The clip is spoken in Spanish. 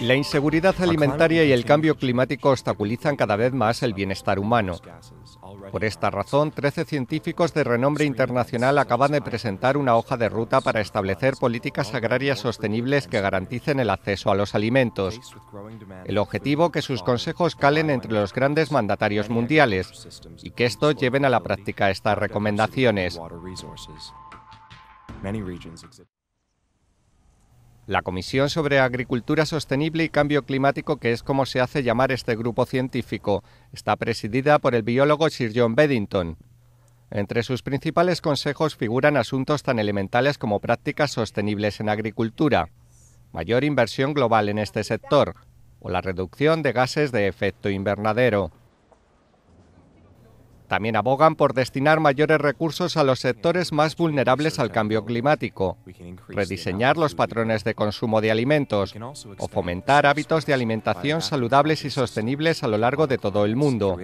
La inseguridad alimentaria y el cambio climático obstaculizan cada vez más el bienestar humano. Por esta razón, 13 científicos de renombre internacional acaban de presentar una hoja de ruta para establecer políticas agrarias sostenibles que garanticen el acceso a los alimentos. El objetivo que sus consejos calen entre los grandes mandatarios mundiales y que estos lleven a la práctica estas recomendaciones. La Comisión sobre Agricultura Sostenible y Cambio Climático, que es como se hace llamar este grupo científico, está presidida por el biólogo Sir John Beddington. Entre sus principales consejos figuran asuntos tan elementales como prácticas sostenibles en agricultura, mayor inversión global en este sector o la reducción de gases de efecto invernadero. También abogan por destinar mayores recursos a los sectores más vulnerables al cambio climático, rediseñar los patrones de consumo de alimentos o fomentar hábitos de alimentación saludables y sostenibles a lo largo de todo el mundo.